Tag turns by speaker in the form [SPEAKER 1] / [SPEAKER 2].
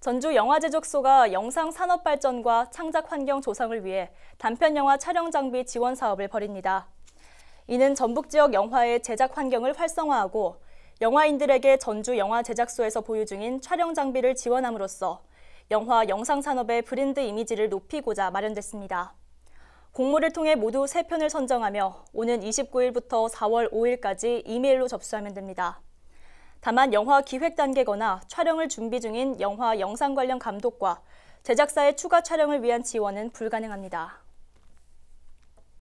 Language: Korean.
[SPEAKER 1] 전주 영화제작소가 영상 산업 발전과 창작 환경 조성을 위해 단편 영화 촬영 장비 지원 사업을 벌입니다. 이는 전북 지역 영화의 제작 환경을 활성화하고 영화인들에게 전주 영화 제작소에서 보유 중인 촬영 장비를 지원함으로써 영화 영상 산업의 브랜드 이미지를 높이고자 마련됐습니다. 공모를 통해 모두 3편을 선정하며 오는 29일부터 4월 5일까지 이메일로 접수하면 됩니다. 다만 영화 기획 단계거나 촬영을 준비 중인 영화 영상 관련 감독과 제작사의 추가 촬영을 위한 지원은 불가능합니다.